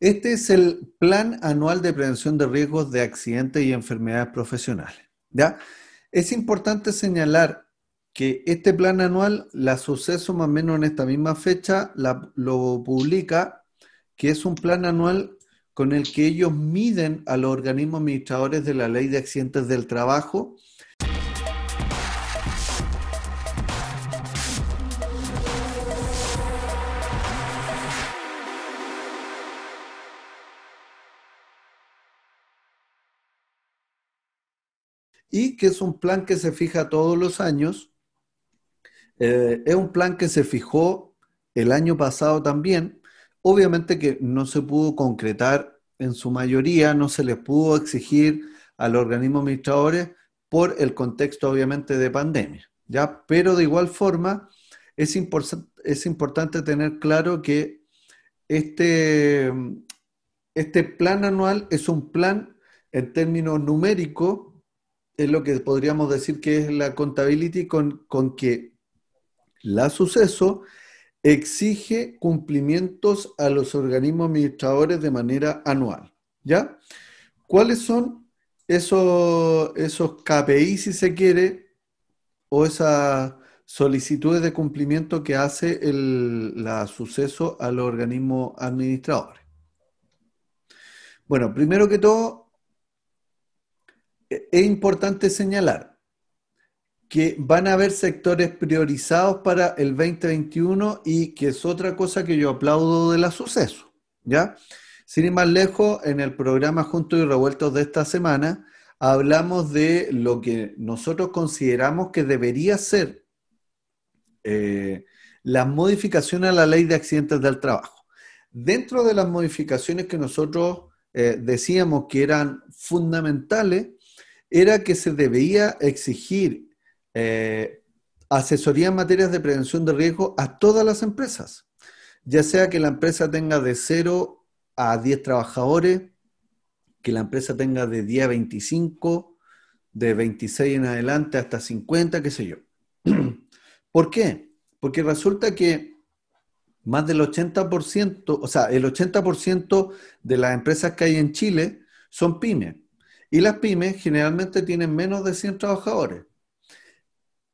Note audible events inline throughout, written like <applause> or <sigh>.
Este es el Plan Anual de Prevención de Riesgos de Accidentes y Enfermedades Profesionales. Es importante señalar que este plan anual, la suceso más o menos en esta misma fecha, lo publica, que es un plan anual con el que ellos miden a los organismos administradores de la ley de accidentes del trabajo y que es un plan que se fija todos los años. Eh, es un plan que se fijó el año pasado también. Obviamente que no se pudo concretar en su mayoría, no se les pudo exigir al organismo administradores por el contexto obviamente de pandemia, ¿ya? Pero de igual forma es, es importante tener claro que este, este plan anual es un plan en términos numéricos es lo que podríamos decir que es la contability con, con que la suceso exige cumplimientos a los organismos administradores de manera anual. ¿Ya? ¿Cuáles son esos, esos KPI, si se quiere, o esas solicitudes de cumplimiento que hace el, la suceso a los organismos administradores? Bueno, primero que todo, e, es importante señalar que van a haber sectores priorizados para el 2021 y que es otra cosa que yo aplaudo de la suceso, ¿ya? Sin ir más lejos, en el programa Juntos y Revueltos de esta semana, hablamos de lo que nosotros consideramos que debería ser eh, la modificación a la ley de accidentes del trabajo. Dentro de las modificaciones que nosotros eh, decíamos que eran fundamentales, era que se debía exigir eh, asesoría en materias de prevención de riesgo a todas las empresas, ya sea que la empresa tenga de 0 a 10 trabajadores, que la empresa tenga de 10 a 25, de 26 en adelante hasta 50, qué sé yo. <clears throat> ¿Por qué? Porque resulta que más del 80%, o sea, el 80% de las empresas que hay en Chile son pymes. Y las pymes generalmente tienen menos de 100 trabajadores.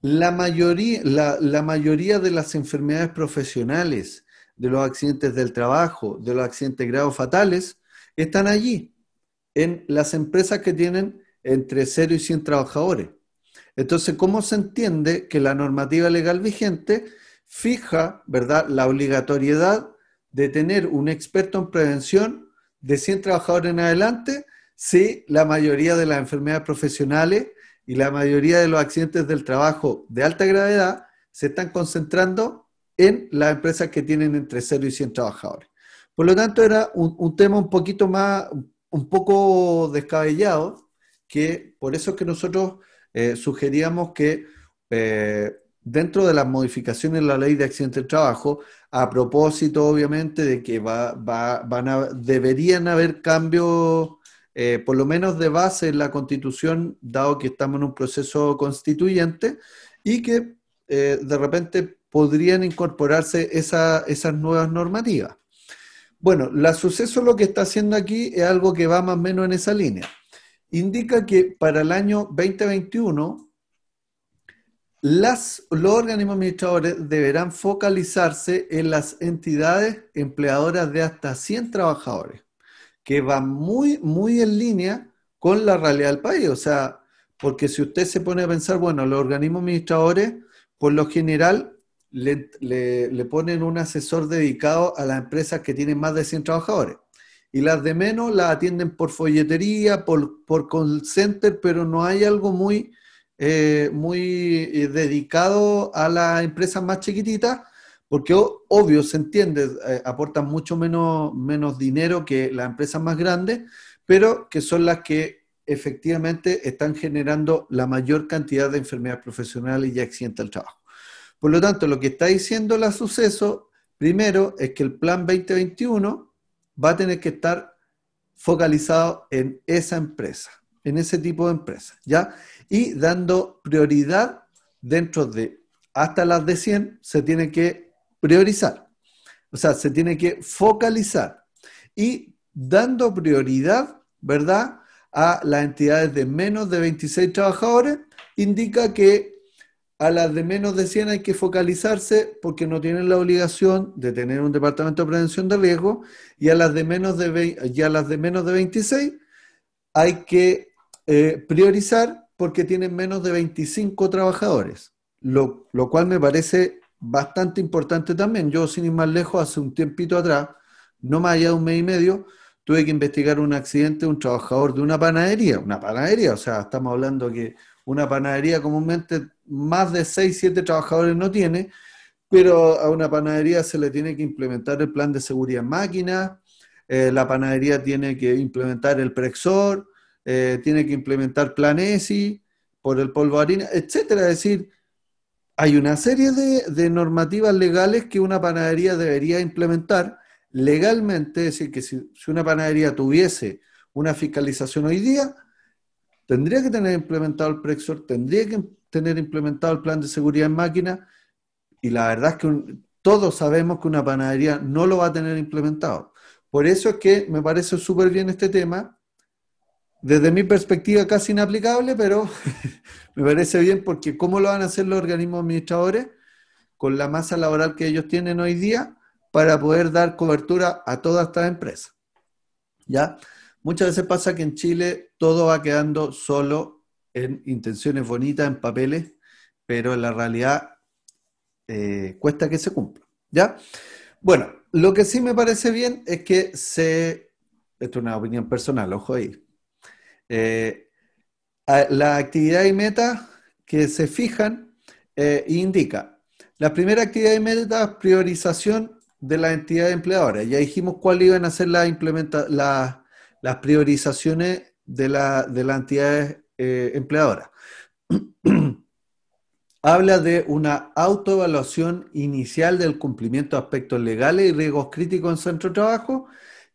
La mayoría, la, mayoría de las enfermedades profesionales, de los accidentes del trabajo, de los accidentes graves fatales, están allí, en las empresas que tienen entre 0 y 100 trabajadores. Entonces, ¿cómo se entiende que la normativa legal vigente fija, ¿verdad?, la obligatoriedad de tener un experto en prevención de 100 trabajadores en adelante Sí, la mayoría de las enfermedades profesionales y la mayoría de los accidentes del trabajo de alta gravedad se están concentrando en las empresas que tienen entre 0 y 100 trabajadores. Por lo tanto, era un, tema un poquito más, un poco descabellado, que por eso es que nosotros eh, sugeríamos que eh, dentro de las modificaciones de la ley de accidentes del trabajo, a propósito obviamente de que va, van a, deberían haber cambios eh, por lo menos de base en la constitución, dado que estamos en un proceso constituyente, y que eh, de repente podrían incorporarse esas nuevas normativas. Bueno, la suceso lo que está haciendo aquí es algo que va más o menos en esa línea. Indica que para el año 2021, las, los organismos administradores deberán focalizarse en las entidades empleadoras de hasta 100 trabajadores que va muy, muy en línea con la realidad del país. O sea, porque si usted se pone a pensar, bueno, los organismos administradores, por lo general, le, ponen un asesor dedicado a las empresas que tienen más de 100 trabajadores. Y las de menos las atienden por folletería, por, por center, pero no hay algo muy, eh, muy eh, dedicado a las empresas más chiquititas porque obvio, se entiende, eh, aportan mucho menos, menos dinero que las empresas más grandes, pero que son las que efectivamente están generando la mayor cantidad de enfermedades profesionales y accidentes al trabajo. Por lo tanto, lo que está diciendo la suceso, primero, es que el plan 2021 va a tener que estar focalizado en esa empresa, en ese tipo de empresa, ¿ya? Y dando prioridad dentro de hasta las de 100, se tiene que priorizar. O sea, se tiene que focalizar y dando prioridad, ¿verdad?, a las entidades de menos de 26 trabajadores, indica que a las de menos de 100 hay que focalizarse porque no tienen la obligación de tener un departamento de prevención de riesgo y a las de menos de, 20, las de, menos de 26 hay que eh, priorizar porque tienen menos de 25 trabajadores, lo, lo cual me parece bastante importante también. Yo, sin ir más lejos, hace un tiempito atrás, no más allá de un mes y medio, tuve que investigar un accidente de un trabajador de una panadería, una panadería, o sea, estamos hablando que una panadería comúnmente más de 6, 7 trabajadores no tiene, pero a una panadería se le tiene que implementar el plan de seguridad en máquina, eh, la panadería tiene que implementar el Prexor, eh, tiene que implementar plan ESI por el polvo de harina, etcétera, es decir, hay una serie de, normativas legales que una panadería debería implementar legalmente, es decir, que si, una panadería tuviese una fiscalización hoy día, tendría que tener implementado el Prexor, tendría que tener implementado el plan de seguridad en máquina, y la verdad es que todos sabemos que una panadería no lo va a tener implementado. Por eso es que me parece súper bien este tema, desde mi perspectiva casi inaplicable, pero <laughs> me parece bien porque ¿cómo lo van a hacer los organismos administradores con la masa laboral que ellos tienen hoy día para poder dar cobertura a todas estas empresas? ¿Ya? Muchas veces pasa que en Chile todo va quedando solo en intenciones bonitas, en papeles, pero en la realidad eh, cuesta que se cumpla. ¿Ya? Bueno, lo que sí me parece bien es que se... Esto es una opinión personal, ojo ahí eh, la actividad y meta que se fijan eh, indica la primera actividad y meta priorización de la entidad empleadora Ya dijimos cuáles iban a ser las, las priorizaciones de, la, de las entidades eh, empleadoras. <clears throat> Habla de una autoevaluación inicial del cumplimiento de aspectos legales y riesgos críticos en centro de trabajo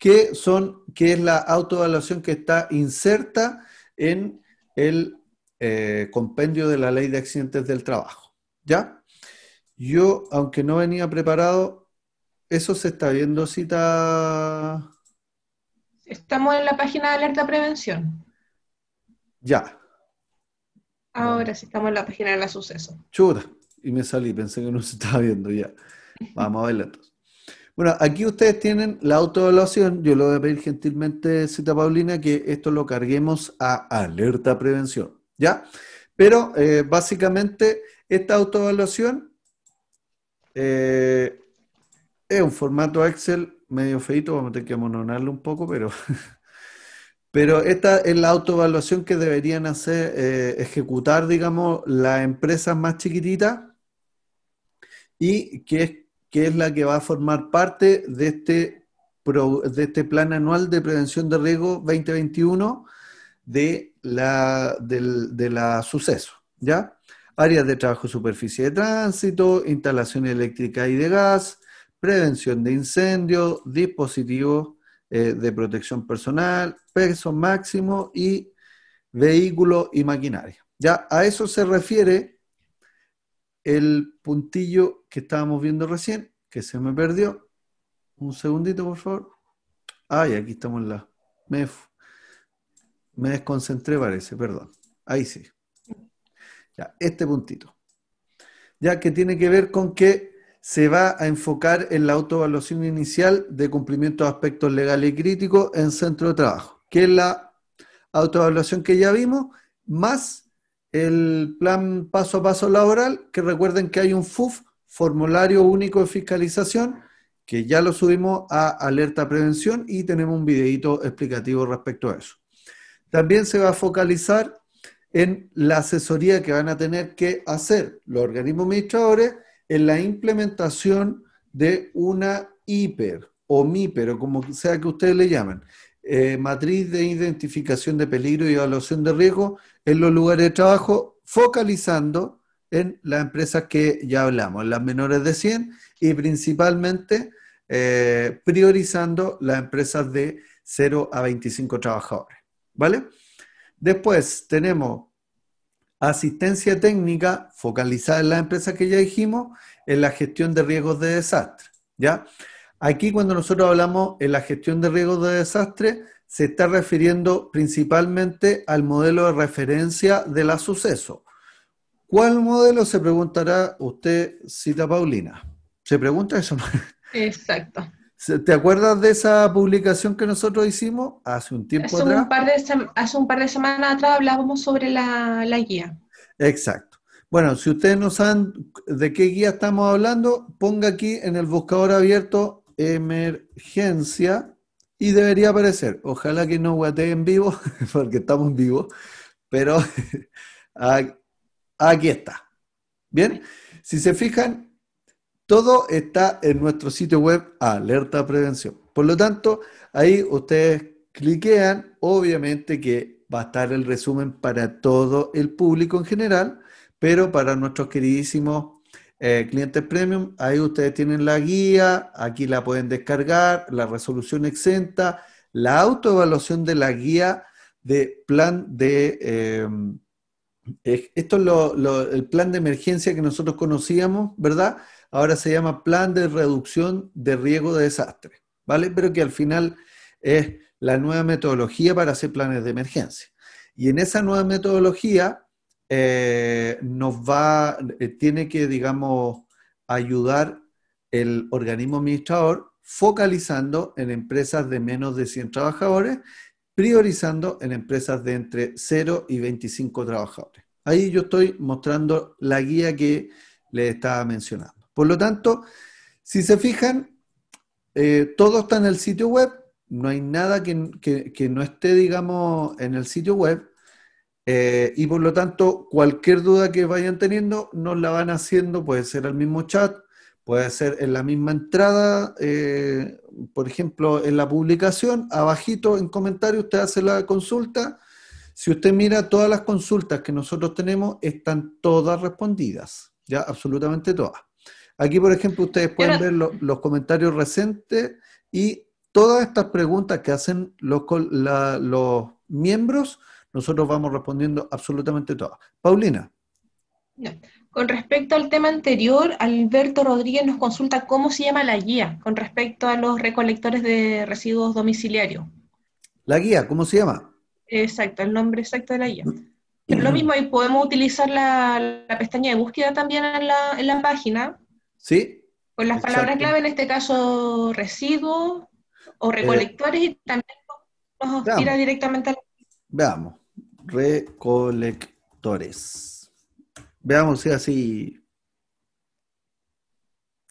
que, son, es la autoevaluación que está inserta en el eh, compendio de la ley de accidentes del trabajo. ¿Ya? Yo, aunque no venía preparado, eso se está viendo, cita. Estamos en la página de alerta prevención. Ya. Ahora sí estamos en la página de la suceso. Chuta, y me salí, pensé que no se estaba viendo ya. Vamos a verla entonces. Bueno, aquí ustedes tienen la autoevaluación. Yo le voy a pedir gentilmente, cita Paulina, que esto lo carguemos a alerta prevención. ¿Ya? Pero eh, básicamente esta autoevaluación eh, es un formato Excel medio feito, vamos a tener que amononarlo un poco, pero, <laughs> pero esta es la autoevaluación que deberían hacer, eh, ejecutar, digamos, las empresas más chiquititas y que es que es la que va a formar parte de este, de este plan anual de prevención de riesgo 2021 de la, del, de la suceso, ¿ya? Áreas de trabajo superficie de tránsito, instalación eléctrica y de gas, prevención de incendios, dispositivos eh, de protección personal, peso máximo y vehículos y maquinaria. Ya a eso se refiere el puntillo que estábamos viendo recién, que se me perdió. Un segundito, por favor. Ay, aquí estamos en la... Me, me desconcentré, parece, perdón. Ahí sí. Ya, este puntito. Ya que tiene que ver con que se va a enfocar en la autoevaluación inicial de cumplimiento de aspectos legales y críticos en centro de trabajo, que es la autoevaluación que ya vimos, más el plan paso a paso laboral, que recuerden que hay un FUF formulario único de fiscalización, que ya lo subimos a alerta prevención y tenemos un videito explicativo respecto a eso. También se va a focalizar en la asesoría que van a tener que hacer los organismos administradores en la implementación de una hiper o MIPER o como sea que ustedes le llamen, eh, matriz de identificación de peligro y evaluación de riesgo en los lugares de trabajo, focalizando en las empresas que ya hablamos, las menores de 100 y principalmente eh, priorizando las empresas de 0 a 25 trabajadores. ¿Vale? Después tenemos asistencia técnica focalizada en las empresas que ya dijimos, en la gestión de riesgos de desastre. ¿Ya? Aquí cuando nosotros hablamos en la gestión de riesgos de desastre, se está refiriendo principalmente al modelo de referencia de la suceso. ¿Cuál modelo se preguntará usted, cita Paulina? ¿Se pregunta eso? Exacto. ¿Te acuerdas de esa publicación que nosotros hicimos hace un tiempo hace Un par de hace un par de semanas atrás hablábamos sobre la, guía. Exacto. Bueno, si ustedes no saben de qué guía estamos hablando, ponga aquí en el buscador abierto emergencia y debería aparecer. Ojalá que no guatee en vivo, <laughs> porque estamos en vivo, pero <laughs> Aquí está. Bien, si se fijan, todo está en nuestro sitio web Alerta Prevención. Por lo tanto, ahí ustedes cliquean, obviamente que va a estar el resumen para todo el público en general, pero para nuestros queridísimos eh, clientes premium, ahí ustedes tienen la guía, aquí la pueden descargar, la resolución exenta, la autoevaluación de la guía de plan de... Eh, esto es el plan de emergencia que nosotros conocíamos, ¿verdad? Ahora se llama plan de reducción de riesgo de desastre, ¿vale? Pero que al final es la nueva metodología para hacer planes de emergencia. Y en esa nueva metodología eh, nos va, eh, tiene que, digamos, ayudar el organismo administrador focalizando en empresas de menos de 100 trabajadores priorizando en empresas de entre 0 y 25 trabajadores. Ahí yo estoy mostrando la guía que les estaba mencionando. Por lo tanto, si se fijan, eh, todo está en el sitio web, no hay nada que, no esté, digamos, en el sitio web. Eh, y por lo tanto, cualquier duda que vayan teniendo, nos la van haciendo, puede ser al mismo chat, Puede ser en la misma entrada, eh, por ejemplo, en la publicación, abajito en comentario usted hace la consulta. Si usted mira todas las consultas que nosotros tenemos, están todas respondidas, ya absolutamente todas. Aquí, por ejemplo, ustedes pueden ver los comentarios recientes y todas estas preguntas que hacen los, los miembros, nosotros vamos respondiendo absolutamente todas. Paulina. Con respecto al tema anterior, Alberto Rodríguez nos consulta cómo se llama la guía con respecto a los recolectores de residuos domiciliarios. La guía, ¿cómo se llama? Exacto, el nombre exacto de la guía. Pero lo mismo, ahí podemos utilizar la, pestaña de búsqueda también en la, página. Sí. Con las palabras clave, en este caso residuos o eh, recolectores, y también nos tira directamente a la. Veamos, recolectores. Veamos si así.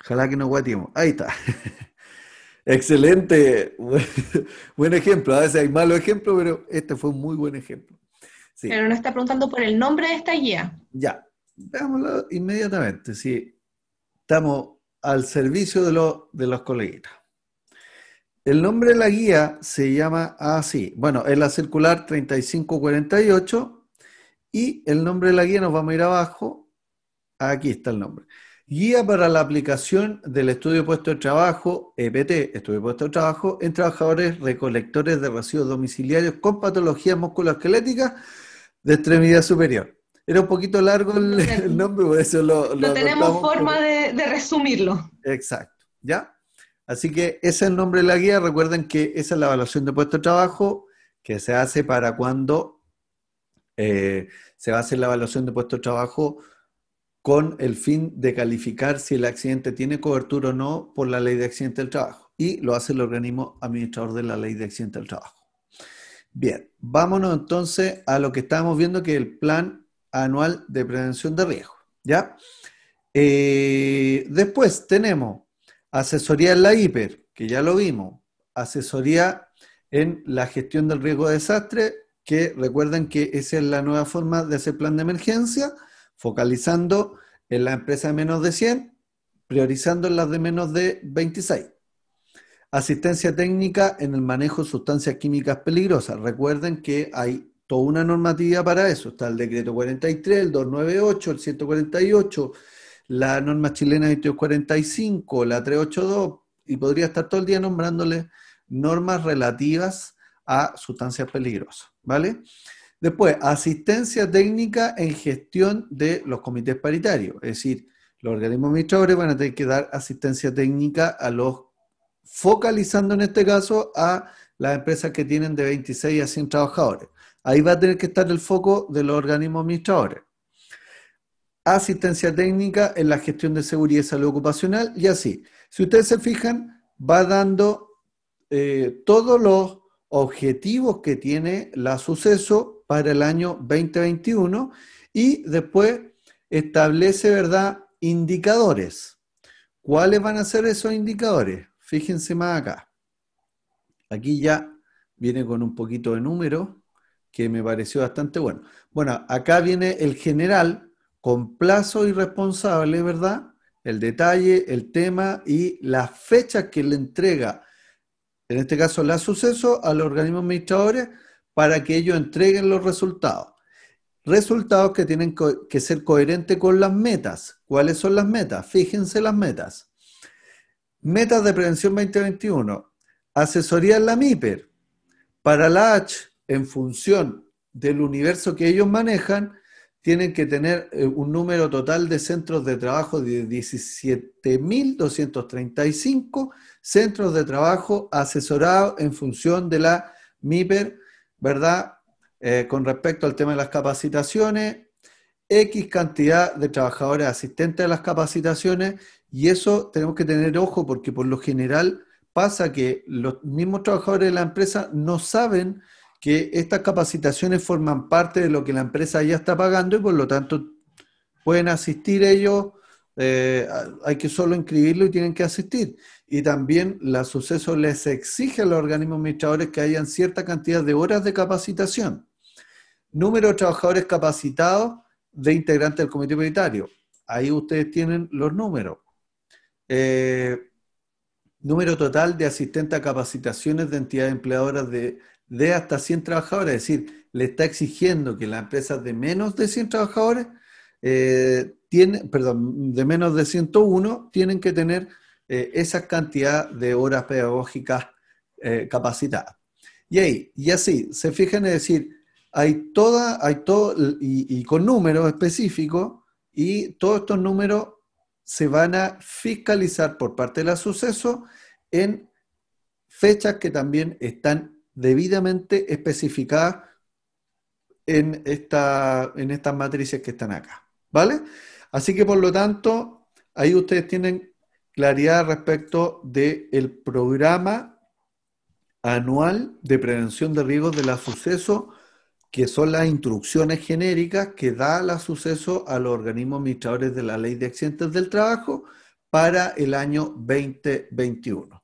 Ojalá que no guatimos, Ahí está. <laughs> Excelente. <laughs> Buen ejemplo. A veces hay malos ejemplos, pero este fue un muy buen ejemplo. Pero nos está preguntando por el nombre de esta guía. Ya. Veámoslo inmediatamente. sí. estamos al servicio de, de los coleguitas. El nombre de la guía se llama así. Bueno, es la circular 3548 y el nombre de la guía nos vamos a ir abajo. Aquí está el nombre. Guía para la aplicación del estudio de puesto de trabajo, EPT, estudio de puesto de trabajo, en trabajadores recolectores de residuos domiciliarios con patologías musculoesqueléticas de extremidad superior. Era un poquito largo el, nombre, por eso lo... lo no tenemos forma de resumirlo. Exacto, ¿ya? Así que ese es el nombre de la guía. Recuerden que esa es la evaluación de puesto de trabajo que se hace para cuando eh, se va a hacer la evaluación de puesto de trabajo con el fin de calificar si el accidente tiene cobertura o no por la ley de accidente del trabajo. Y lo hace el organismo administrador de la ley de accidente del trabajo. Bien, vámonos entonces a lo que estábamos viendo que es el plan anual de prevención de riesgo. ¿Ya? Eh, después tenemos asesoría en la hiper, que ya lo vimos, asesoría en la gestión del riesgo de desastre que recuerden que esa es la nueva forma de hacer plan de emergencia, focalizando en la empresa de menos de 100, priorizando en las de menos de 26. Asistencia técnica en el manejo de sustancias químicas peligrosas. Recuerden que hay toda una normativa para eso. Está el decreto 43, el 298, el 148, la norma chilena 2245, la 382, y podría estar todo el día nombrándole normas relativas a sustancias peligrosas, ¿vale? Después, asistencia técnica en gestión de los comités paritarios, es decir, los organismos administradores van a tener que dar asistencia técnica a los, focalizando en este caso a las empresas que tienen de 26 a 100 trabajadores. Ahí va a tener que estar el foco de los organismos administradores. Asistencia técnica en la gestión de seguridad y salud ocupacional y así. Si ustedes se fijan, va dando eh, todos los objetivos que tiene la suceso para el año 2021 y después establece, ¿verdad?, indicadores. ¿Cuáles van a ser esos indicadores? Fíjense más acá. Aquí ya viene con un poquito de número que me pareció bastante bueno. Bueno, acá viene el general con plazo y responsable, ¿verdad? El detalle, el tema y las fechas que le entrega en este caso la suceso, a los organismos administradores para que ellos entreguen los resultados. Resultados que tienen que ser coherentes con las metas. ¿Cuáles son las metas? Fíjense las metas. Metas de prevención 2021. Asesoría en la MIPER para la H en función del universo que ellos manejan tienen que tener eh, un número total de centros de trabajo de 17.235 centros de trabajo asesorados en función de la MIPER, ¿verdad? Eh, con respecto al tema de las capacitaciones, X cantidad de trabajadores asistentes a las capacitaciones y eso tenemos que tener ojo porque por lo general pasa que los mismos trabajadores de la empresa no saben que estas capacitaciones forman parte de lo que la empresa ya está pagando y por lo tanto pueden asistir ellos, eh, hay que solo inscribirlo y tienen que asistir. Y también la suceso les exige a los organismos administradores que hayan cierta cantidad de horas de capacitación. Número de trabajadores capacitados de integrantes del comité prioritario. Ahí ustedes tienen los números. Eh, número total de asistentes a capacitaciones de entidades empleadoras de de hasta 100 trabajadores, es decir, le está exigiendo que las empresas de menos de 100 trabajadores, eh, tienen, perdón, de menos de 101, tienen que tener eh, esa cantidad de horas pedagógicas eh, capacitadas. Y ahí, y así, se fijan, es decir, hay toda, hay todo, y, y con números específicos, y todos estos números se van a fiscalizar por parte de la suceso en fechas que también están debidamente especificadas en, esta, en estas matrices que están acá. ¿Vale? Así que por lo tanto, ahí ustedes tienen claridad respecto del programa anual de prevención de riesgos de la suceso, que son las instrucciones genéricas que da la suceso a los organismos administradores de la ley de accidentes del trabajo para el año 2021.